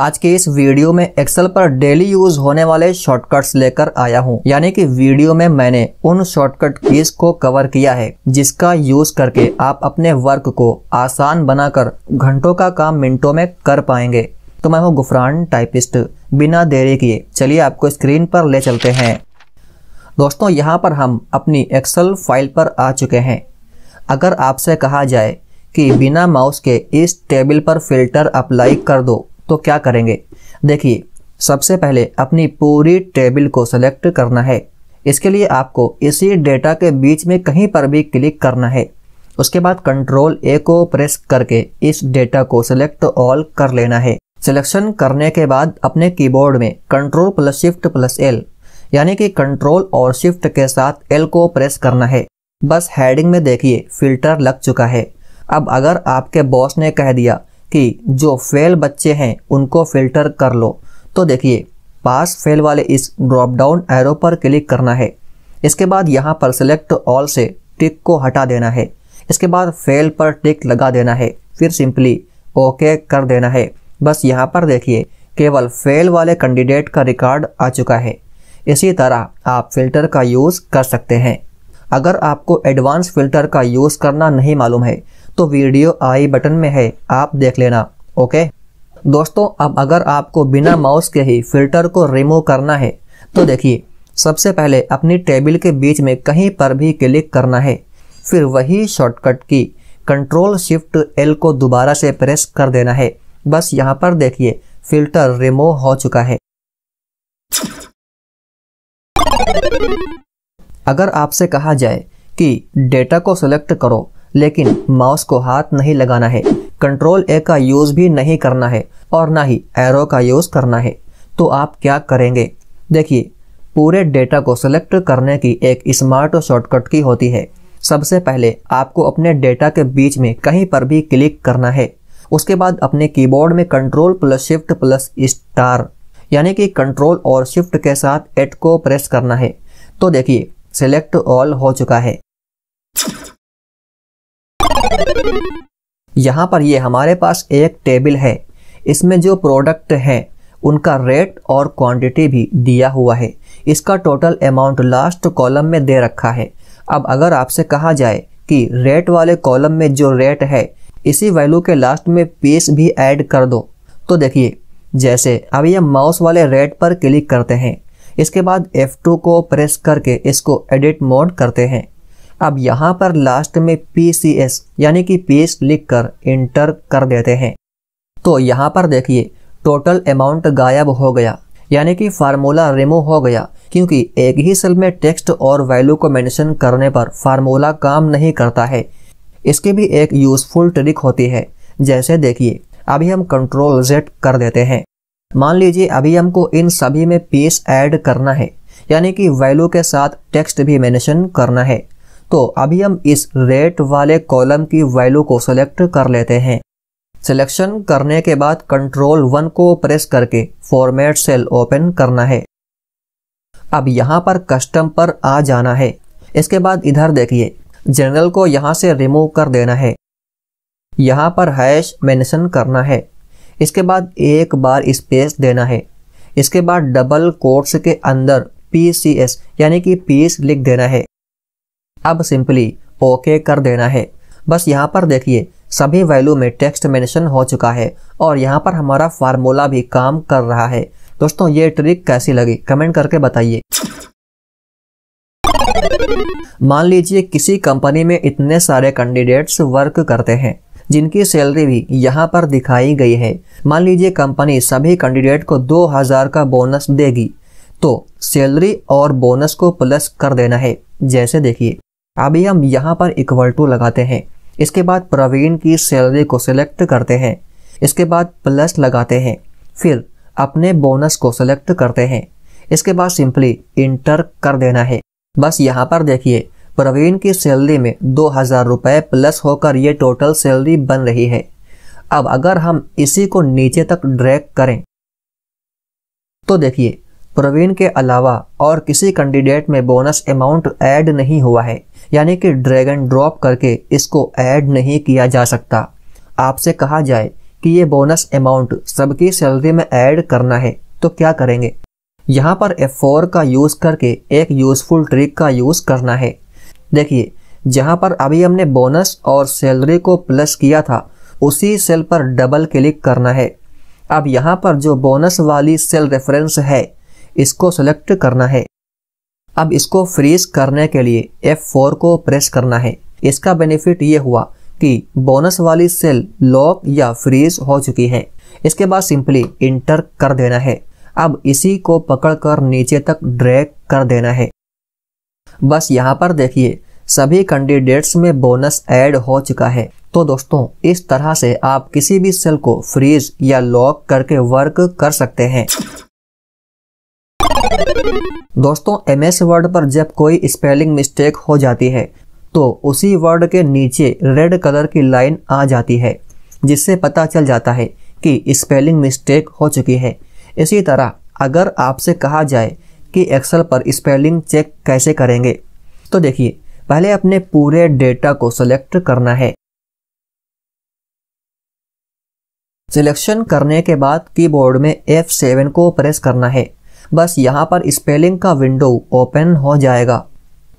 आज के इस वीडियो में एक्सेल पर डेली यूज होने वाले शॉर्टकट्स लेकर आया हूँ यानी कि वीडियो में मैंने उन शॉर्टकट कीज को कवर किया है जिसका यूज करके आप अपने वर्क को आसान बनाकर घंटों का काम मिनटों में कर पाएंगे तो मैं हूँ गुफरान टाइपिस्ट बिना देरी किए चलिए आपको स्क्रीन पर ले चलते हैं दोस्तों यहाँ पर हम अपनी एक्सल फाइल पर आ चुके हैं अगर आपसे कहा जाए कि बिना माउस के इस टेबल पर फिल्टर अप्लाई कर दो तो क्या करेंगे देखिए सबसे पहले अपनी पूरी टेबल को सेलेक्ट करना है इसके लिए आपको इसी डेटा के बीच में कहीं पर भी क्लिक करना है उसके बाद कंट्रोल ए को प्रेस करके इस डेटा को सिलेक्ट ऑल कर लेना है सिलेक्शन करने के बाद अपने कीबोर्ड में control plus shift plus L यानी कि कंट्रोल और शिफ्ट के साथ एल को प्रेस करना है बस हेडिंग में देखिए फिल्टर लग चुका है अब अगर आपके बॉस ने कह दिया कि जो फेल बच्चे हैं उनको फिल्टर कर लो तो देखिए पास फेल वाले इस ड्रॉप डाउन एरो पर क्लिक करना है इसके बाद यहाँ पर सेलेक्ट ऑल से टिक को हटा देना है इसके बाद फेल पर टिक लगा देना है फिर सिंपली ओके कर देना है बस यहाँ पर देखिए केवल फेल वाले कैंडिडेट का रिकॉर्ड आ चुका है इसी तरह आप फिल्टर का यूज़ कर सकते हैं अगर आपको एडवांस फिल्टर का यूज़ करना नहीं मालूम है तो वीडियो आई बटन में है आप देख लेना ओके दोस्तों अब अगर आपको बिना माउस के ही फिल्टर को रिमूव करना है तो देखिए सबसे पहले अपनी टेबल के बीच में कहीं पर भी क्लिक करना है फिर वही शॉर्टकट की कंट्रोल शिफ्ट एल को दोबारा से प्रेस कर देना है बस यहाँ पर देखिए फिल्टर रिमूव हो चुका है अगर आपसे कहा जाए कि डेटा को सिलेक्ट करो लेकिन माउस को हाथ नहीं लगाना है कंट्रोल ए का यूज़ भी नहीं करना है और ना ही एरो का यूज़ करना है तो आप क्या करेंगे देखिए पूरे डेटा को सिलेक्ट करने की एक स्मार्ट शॉर्टकट की होती है सबसे पहले आपको अपने डेटा के बीच में कहीं पर भी क्लिक करना है उसके बाद अपने कीबोर्ड में control plus shift plus star यानी कि कंट्रोल और शिफ्ट के साथ एट को प्रेस करना है तो देखिए सिलेक्ट ऑल हो चुका है यहाँ पर ये हमारे पास एक टेबल है इसमें जो प्रोडक्ट है उनका रेट और क्वांटिटी भी दिया हुआ है इसका टोटल अमाउंट लास्ट कॉलम में दे रखा है अब अगर आपसे कहा जाए कि रेट वाले कॉलम में जो रेट है इसी वैल्यू के लास्ट में पीस भी ऐड कर दो तो देखिए जैसे अब ये माउस वाले रेट पर क्लिक करते हैं इसके बाद F2 को प्रेस करके इसको एडिट मोड करते हैं अब यहाँ पर लास्ट में पी सी एस यानी कि पीस लिख कर इंटर कर देते हैं तो यहाँ पर देखिए टोटल अमाउंट गायब हो गया यानी कि फार्मूला रिमूव हो गया क्योंकि एक ही सेल में टेक्स्ट और वैल्यू को मेंशन करने पर फार्मूला काम नहीं करता है इसकी भी एक यूजफुल ट्रिक होती है जैसे देखिए अभी हम कंट्रोल जेड कर देते हैं मान लीजिए अभी हमको इन सभी में पीस ऐड करना है यानी कि वैल्यू के साथ टेक्स्ट भी मेंशन करना है तो अभी हम इस रेट वाले कॉलम की वैल्यू को सेलेक्ट कर लेते हैं सिलेक्शन करने के बाद कंट्रोल वन को प्रेस करके फॉर्मेट सेल ओपन करना है अब यहां पर कस्टम पर आ जाना है इसके बाद इधर देखिए जनरल को यहां से रिमूव कर देना है यहां पर हैश मेंशन करना है इसके बाद एक बार स्पेस देना है इसके बाद डबल कोर्ट्स के अंदर पी सी एस यानी कि पीस लिख देना है अब सिंपली ओके कर देना है बस यहाँ पर देखिए सभी वैल्यू में टेक्स्ट मेंशन हो चुका है और यहाँ पर हमारा फार्मूला भी काम कर रहा है दोस्तों ये ट्रिक कैसी लगी कमेंट करके बताइए मान लीजिए किसी कंपनी में इतने सारे कैंडिडेट्स वर्क करते हैं जिनकी सैलरी भी यहाँ पर दिखाई गई है मान लीजिए कंपनी सभी कैंडिडेट को 2000 का बोनस देगी तो सैलरी और बोनस को प्लस कर देना है जैसे देखिए अभी हम यहाँ पर इक्वल टू लगाते हैं इसके बाद प्रवीण की सैलरी को सिलेक्ट करते हैं इसके बाद प्लस लगाते हैं फिर अपने बोनस को सिलेक्ट करते हैं इसके बाद सिंपली इंटर कर देना है बस यहाँ पर देखिए प्रवीण की सैलरी में दो हज़ार रुपये प्लस होकर ये टोटल सैलरी बन रही है अब अगर हम इसी को नीचे तक ड्रैग करें तो देखिए प्रवीण के अलावा और किसी कैंडिडेट में बोनस अमाउंट ऐड नहीं हुआ है यानी कि ड्रैग एंड ड्रॉप करके इसको ऐड नहीं किया जा सकता आपसे कहा जाए कि ये बोनस अमाउंट सबकी सैलरी में ऐड करना है तो क्या करेंगे यहाँ पर F4 का यूज़ करके एक यूज़फुल ट्रिक का यूज़ करना है देखिए जहाँ पर अभी हमने बोनस और सैलरी को प्लस किया था उसी सेल पर डबल क्लिक करना है अब यहाँ पर जो बोनस वाली सेल रेफरेंस है इसको सेलेक्ट करना है अब इसको फ्रीज करने के लिए F4 को प्रेस करना है इसका बेनिफिट ये हुआ कि बोनस वाली सेल लॉक या फ्रीज हो चुकी है इसके बाद सिंपली इंटर कर देना है अब इसी को पकड़कर नीचे तक ड्रैग कर देना है बस यहाँ पर देखिए सभी कैंडिडेट्स में बोनस ऐड हो चुका है तो दोस्तों इस तरह से आप किसी भी सेल को फ्रीज या लॉक करके वर्क कर सकते हैं दोस्तों एम एस वर्ड पर जब कोई स्पेलिंग मिस्टेक हो जाती है तो उसी वर्ड के नीचे रेड कलर की लाइन आ जाती है जिससे पता चल जाता है कि स्पेलिंग मिस्टेक हो चुकी है इसी तरह अगर आपसे कहा जाए कि एक्सेल पर स्पेलिंग चेक कैसे करेंगे तो देखिए पहले अपने पूरे डेटा को सिलेक्ट करना है सिलेक्शन करने के बाद कीबोर्ड में F7 को प्रेस करना है बस यहाँ पर स्पेलिंग का विंडो ओपन हो जाएगा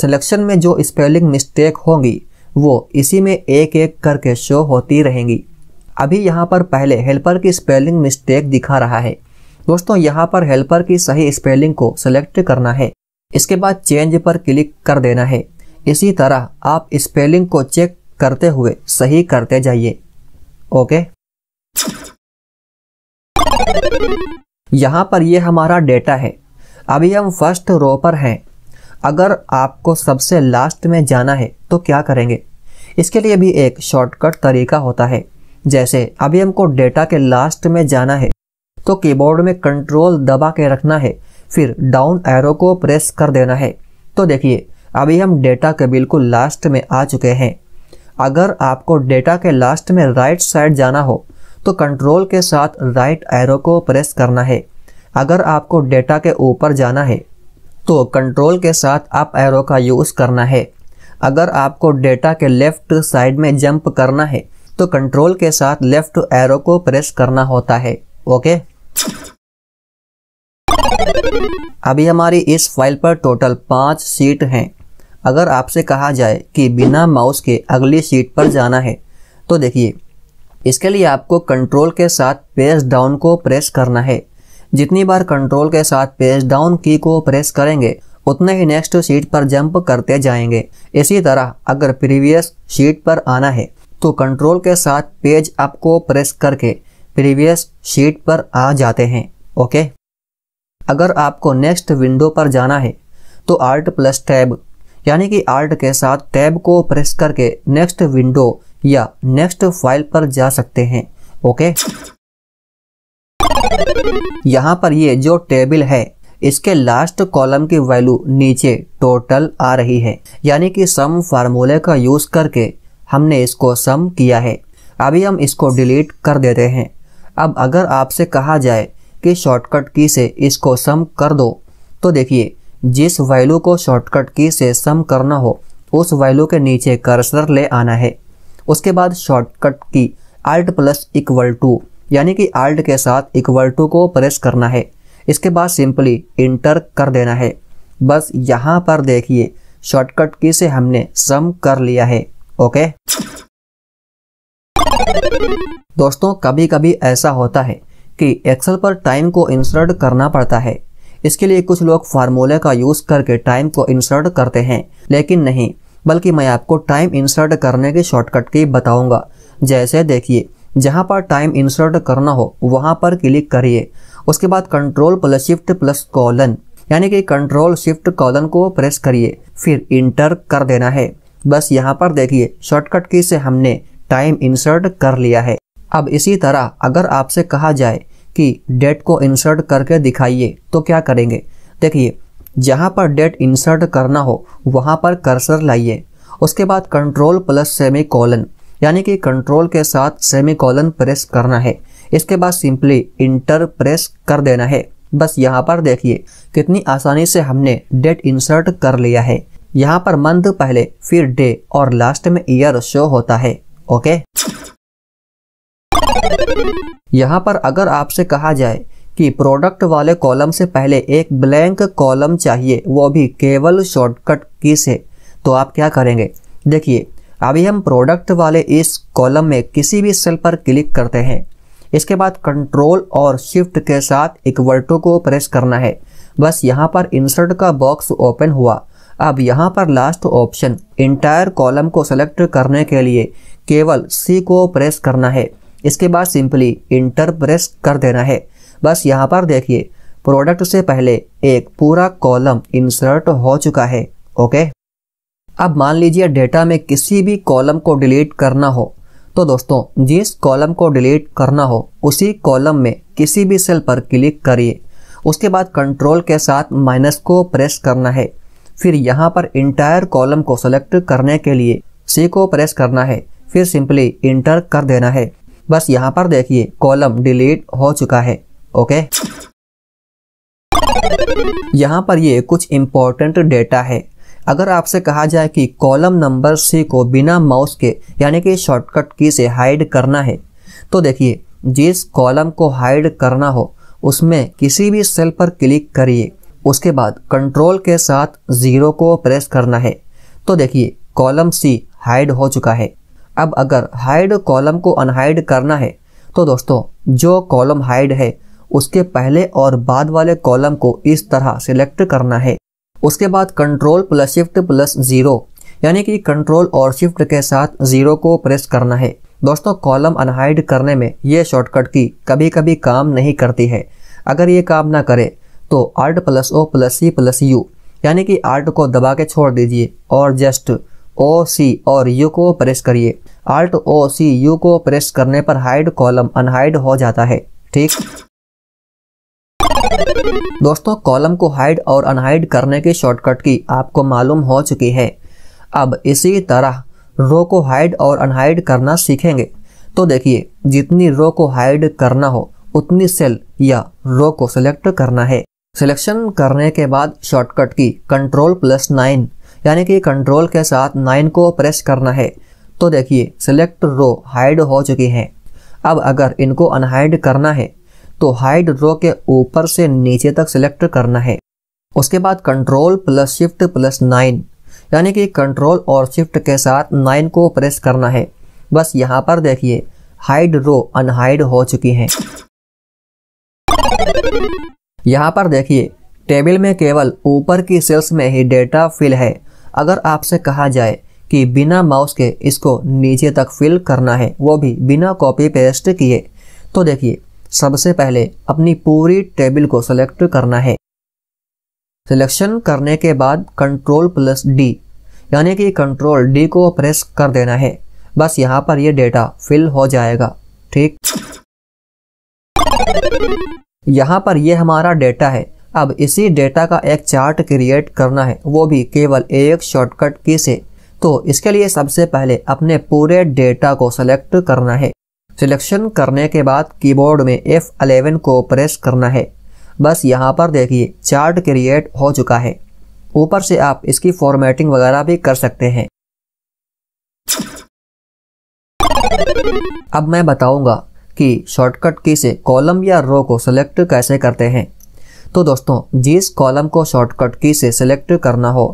सिलेक्शन में जो स्पेलिंग मिस्टेक होंगी वो इसी में एक एक करके शो होती रहेंगी अभी यहाँ पर पहले हेल्पर की स्पेलिंग मिस्टेक दिखा रहा है दोस्तों यहाँ पर हेल्पर की सही स्पेलिंग को सिलेक्ट करना है इसके बाद चेंज पर क्लिक कर देना है इसी तरह आप स्पेलिंग को चेक करते हुए सही करते जाइए ओके यहाँ पर ये हमारा डेटा है अभी हम फर्स्ट रो पर हैं अगर आपको सबसे लास्ट में जाना है तो क्या करेंगे इसके लिए भी एक शॉर्टकट तरीका होता है जैसे अभी हमको डेटा के लास्ट में जाना है तो कीबोर्ड में कंट्रोल दबा के रखना है फिर डाउन एरो को प्रेस कर देना है तो देखिए अभी हम डेटा के बिल्कुल लास्ट में आ चुके हैं अगर आपको डेटा के लास्ट में राइट साइड जाना हो तो कंट्रोल के साथ राइट एरो को प्रेस करना है अगर आपको डेटा के ऊपर जाना है तो कंट्रोल के साथ अप एरो का यूज़ करना है अगर आपको डेटा के लेफ्ट साइड में जंप करना है तो कंट्रोल के साथ लेफ्ट एरो को प्रेस करना होता है ओके अभी हमारी इस फाइल पर टोटल पाँच सीट हैं अगर आपसे कहा जाए कि बिना माउस के अगली सीट पर जाना है तो देखिए इसके लिए आपको कंट्रोल के साथ पेज डाउन को प्रेस करना है जितनी बार कंट्रोल के साथ पेज डाउन की को प्रेस करेंगे उतने ही नेक्स्ट शीट पर जंप करते जाएंगे इसी तरह अगर प्रीवियस शीट पर आना है तो कंट्रोल के साथ पेज अप को प्रेस करके प्रीवियस शीट पर आ जाते हैं ओके अगर आपको नेक्स्ट विंडो पर जाना है तो आर्ट प्लस टैब यानी कि आर्ट के साथ टैब को प्रेस करके नेक्स्ट विंडो या नेक्स्ट फाइल पर जा सकते हैं ओके यहाँ पर ये जो टेबल है इसके लास्ट कॉलम की वैल्यू नीचे टोटल आ रही है यानी कि सम फार्मूले का यूज करके हमने इसको सम किया है अभी हम इसको डिलीट कर देते हैं अब अगर आपसे कहा जाए कि शॉर्टकट की से इसको सम कर दो तो देखिए जिस वैल्यू को शॉर्टकट की से सम करना हो उस वैल्यू के नीचे कर्सर ले आना है उसके बाद शॉर्टकट की आल्ट प्लस इक्वल टू यानी कि आल्ट के साथ इक्वल टू को प्रेस करना है इसके बाद सिंपली इंटर कर देना है बस यहाँ पर देखिए शॉर्टकट की से हमने सम कर लिया है ओके दोस्तों कभी कभी ऐसा होता है कि एक्सेल पर टाइम को इंसर्ट करना पड़ता है इसके लिए कुछ लोग फार्मूले का यूज़ करके टाइम को इंसर्ट करते हैं लेकिन नहीं बल्कि मैं आपको टाइम इंसर्ट करने के शॉर्टकट की बताऊंगा जैसे देखिए जहां पर टाइम इंसर्ट करना हो वहाँ पर क्लिक करिए उसके बाद control plus shift plus colon यानी कि कंट्रोल शिफ्ट कॉलन को प्रेस करिए फिर इंटर कर देना है बस यहाँ पर देखिए शॉर्टकट की से हमने टाइम इंसर्ट कर लिया है अब इसी तरह अगर आपसे कहा जाए कि डेट को इंसर्ट करके दिखाइए तो क्या करेंगे देखिए जहां पर डेट इंसर्ट करना हो वहां पर कर्सर लाइए उसके बाद कंट्रोल प्लस सेमी कॉलन यानी कि कंट्रोल के साथ सेमी कॉलन प्रेस करना है इसके बाद सिंपली इंटर प्रेस कर देना है बस यहाँ पर देखिए कितनी आसानी से हमने डेट इंसर्ट कर लिया है यहाँ पर मंथ पहले फिर डे और लास्ट में ईयर शो होता है ओके यहाँ पर अगर आपसे कहा जाए कि प्रोडक्ट वाले कॉलम से पहले एक ब्लैंक कॉलम चाहिए वो भी केवल शॉर्टकट की से तो आप क्या करेंगे देखिए अभी हम प्रोडक्ट वाले इस कॉलम में किसी भी सेल पर क्लिक करते हैं इसके बाद कंट्रोल और शिफ्ट के साथ एक वर्टो को प्रेस करना है बस यहाँ पर इंसर्ट का बॉक्स ओपन हुआ अब यहाँ पर लास्ट ऑप्शन इंटायर कॉलम को सेलेक्ट करने के लिए केवल सी को प्रेस करना है इसके बाद सिंपली इंटर प्रेस कर देना है बस यहाँ पर देखिए प्रोडक्ट से पहले एक पूरा कॉलम इंसर्ट हो चुका है ओके अब मान लीजिए डेटा में किसी भी कॉलम को डिलीट करना हो तो दोस्तों जिस कॉलम को डिलीट करना हो उसी कॉलम में किसी भी सेल पर क्लिक करिए उसके बाद कंट्रोल के साथ माइनस को प्रेस करना है फिर यहाँ पर इंटायर कॉलम को सेलेक्ट करने के लिए सी को प्रेस करना है फिर सिंपली इंटर कर देना है बस यहाँ पर देखिए कॉलम डिलीट हो चुका है ओके यहाँ पर ये कुछ इंपॉर्टेंट डेटा है अगर आपसे कहा जाए कि कॉलम नंबर सी को बिना माउस के यानी कि शॉर्टकट की से हाइड करना है तो देखिए जिस कॉलम को हाइड करना हो उसमें किसी भी सेल पर क्लिक करिए उसके बाद कंट्रोल के साथ ज़ीरो को प्रेस करना है तो देखिए कॉलम सी हाइड हो चुका है अब अगर हाइड कॉलम को अनहाइड करना है तो दोस्तों जो कॉलम हाइड है उसके पहले और बाद वाले कॉलम को इस तरह सिलेक्ट करना है उसके बाद control plus shift plus zero यानी कि कंट्रोल और शिफ्ट के साथ ज़ीरो को प्रेस करना है दोस्तों कॉलम अनहाइड करने में ये शॉर्टकट की कभी कभी काम नहीं करती है अगर ये काम ना करे तो alt plus O plus C plus U यानी कि आर्ट को दबा के छोड़ दीजिए और जस्ट ओ सी और यू को प्रेस करिए आर्ट ओ सी यू को प्रेस करने पर हाइड कॉलम अनहाइड हो जाता है ठीक दोस्तों कॉलम को हाइड और अनहाइड करने के शॉर्टकट की आपको मालूम हो चुकी है अब इसी तरह रो को हाइड और अनहाइड करना सीखेंगे तो देखिए जितनी रो को हाइड करना हो उतनी सेल या रो को सिलेक्ट करना है सिलेक्शन करने के बाद शॉर्टकट की कंट्रोल प्लस नाइन यानी कि कंट्रोल के साथ नाइन को प्रेस करना है तो देखिए सिलेक्ट रो हाइड हो चुकी है अब अगर इनको अनहाइड करना है तो हाइड रो के ऊपर से नीचे तक सिलेक्ट करना है उसके बाद control plus shift plus nine यानी कि कंट्रोल और शिफ्ट के साथ नाइन को प्रेस करना है बस यहाँ पर देखिए हाइड रो अनहाइड हो चुकी हैं यहाँ पर देखिए टेबल में केवल ऊपर की सेल्स में ही डेटा फिल है अगर आपसे कहा जाए कि बिना माउस के इसको नीचे तक फिल करना है वो भी बिना कॉपी पेस्ट किए तो देखिए सबसे पहले अपनी पूरी टेबल को सिलेक्ट करना है सिलेक्शन करने के बाद कंट्रोल प्लस डी यानी कि कंट्रोल डी को प्रेस कर देना है बस यहाँ पर यह डेटा फिल हो जाएगा ठीक यहाँ पर यह हमारा डेटा है अब इसी डेटा का एक चार्ट क्रिएट करना है वो भी केवल एक शॉर्टकट की से तो इसके लिए सबसे पहले अपने पूरे डेटा को सेलेक्ट करना है सिलेक्शन करने के बाद कीबोर्ड में F11 को प्रेस करना है बस यहाँ पर देखिए चार्ट क्रिएट हो चुका है ऊपर से आप इसकी फॉर्मेटिंग वगैरह भी कर सकते हैं अब मैं बताऊंगा कि शॉर्टकट की से कॉलम या रो को सिलेक्ट कैसे करते हैं तो दोस्तों जिस कॉलम को शॉर्टकट की से सिलेक्ट करना हो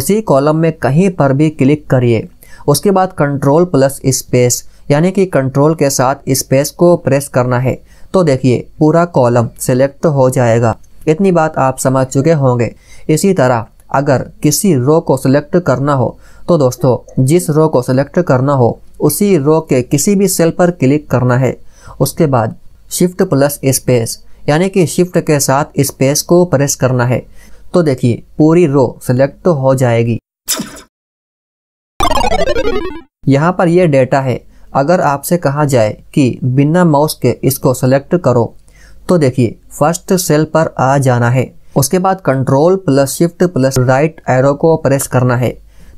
उसी कॉलम में कहीं पर भी क्लिक करिए उसके बाद कंट्रोल प्लस स्पेस यानी कि कंट्रोल के साथ स्पेस को प्रेस करना है तो देखिए पूरा कॉलम सेलेक्ट हो जाएगा इतनी बात आप समझ चुके होंगे इसी तरह अगर किसी रो को सिलेक्ट करना हो तो दोस्तों जिस रो को सिलेक्ट करना हो उसी रो के किसी भी सेल पर क्लिक करना है उसके बाद शिफ्ट प्लस स्पेस यानी कि शिफ्ट के साथ स्पेस को प्रेस करना है तो देखिए पूरी रो सिलेक्ट हो जाएगी यहाँ पर यह डेटा है अगर आपसे कहा जाए कि बिना माउस के इसको सेलेक्ट करो तो देखिए फर्स्ट सेल पर आ जाना है उसके बाद control plus shift plus right arrow को प्रेस करना है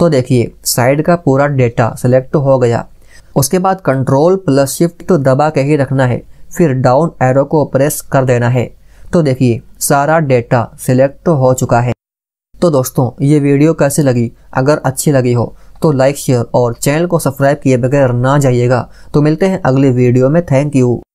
तो देखिए साइड का पूरा डेटा सेलेक्ट हो गया उसके बाद कंट्रोल प्लस शिफ्ट दबा के ही रखना है फिर डाउन एरो को प्रेस कर देना है तो देखिए सारा डेटा सिलेक्ट हो चुका है तो दोस्तों ये वीडियो कैसे लगी अगर अच्छी लगी हो तो लाइक शेयर और चैनल को सब्सक्राइब किए बगैर ना जाइएगा तो मिलते हैं अगले वीडियो में थैंक यू